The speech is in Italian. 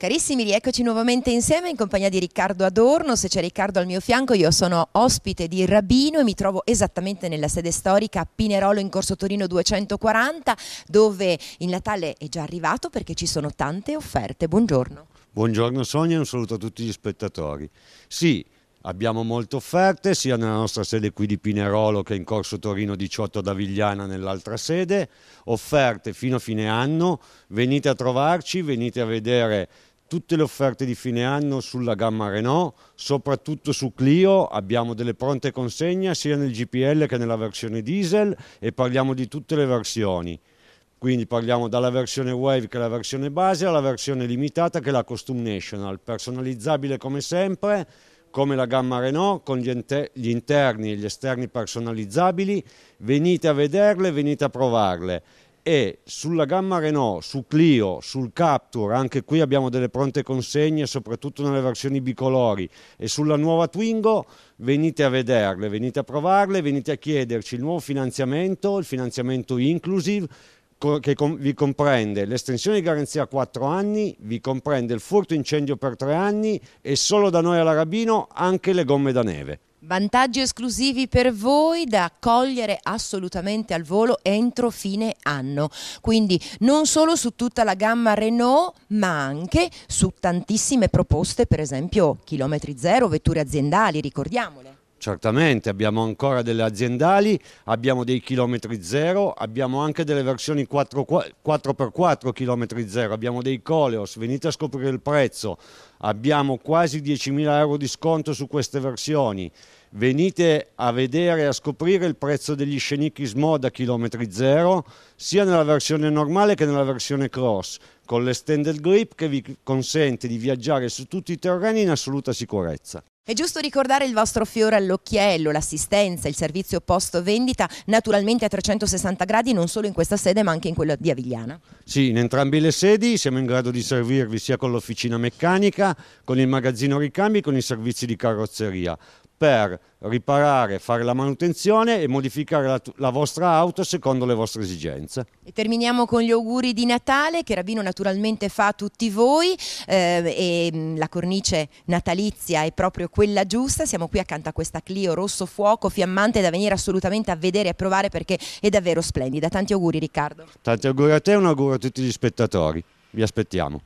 Carissimi, rieccoci nuovamente insieme in compagnia di Riccardo Adorno. Se c'è Riccardo al mio fianco, io sono ospite di Rabino e mi trovo esattamente nella sede storica a Pinerolo in Corso Torino 240, dove il Natale è già arrivato perché ci sono tante offerte. Buongiorno. Buongiorno Sonia, un saluto a tutti gli spettatori. Sì, Abbiamo molte offerte sia nella nostra sede qui di Pinerolo che in Corso Torino 18 da Vigliana nell'altra sede, offerte fino a fine anno, venite a trovarci, venite a vedere tutte le offerte di fine anno sulla gamma Renault, soprattutto su Clio, abbiamo delle pronte consegne sia nel GPL che nella versione diesel e parliamo di tutte le versioni. Quindi parliamo dalla versione Wave che è la versione base alla versione limitata che è la Costume National, personalizzabile come sempre, come la gamma Renault con gli, gli interni e gli esterni personalizzabili. Venite a vederle, venite a provarle e sulla gamma Renault, su Clio, sul Capture, anche qui abbiamo delle pronte consegne, soprattutto nelle versioni bicolori, e sulla nuova Twingo venite a vederle, venite a provarle, venite a chiederci il nuovo finanziamento, il finanziamento inclusive, che vi comprende l'estensione di garanzia a 4 anni, vi comprende il furto incendio per 3 anni e solo da noi all'Arabino anche le gomme da neve. Vantaggi esclusivi per voi da cogliere assolutamente al volo entro fine anno. Quindi non solo su tutta la gamma Renault, ma anche su tantissime proposte, per esempio chilometri zero, vetture aziendali, ricordiamole. Certamente, abbiamo ancora delle aziendali, abbiamo dei chilometri zero, abbiamo anche delle versioni 4, x 4 chilometri zero, abbiamo dei Coleos, venite a scoprire il prezzo, abbiamo quasi 10.000 euro di sconto su queste versioni, venite a vedere e a scoprire il prezzo degli Scenic Smoda chilometri zero, sia nella versione normale che nella versione cross con l'extended grip che vi consente di viaggiare su tutti i terreni in assoluta sicurezza. È giusto ricordare il vostro fiore all'occhiello, l'assistenza, il servizio post vendita, naturalmente a 360 gradi non solo in questa sede ma anche in quella di Avigliana. Sì, in entrambe le sedi siamo in grado di servirvi sia con l'officina meccanica, con il magazzino ricambi, con i servizi di carrozzeria per riparare, fare la manutenzione e modificare la, la, vostra auto secondo le vostre esigenze. E terminiamo con gli auguri di Natale che Rabino naturalmente fa a tutti voi eh, e mm, la cornice natalizia è proprio quella giusta, siamo qui accanto a questa Clio rosso fuoco fiammante da venire assolutamente a vedere e a provare perché è davvero splendida. Tanti auguri Riccardo. Tanti auguri a te e un auguro a tutti gli spettatori, vi aspettiamo.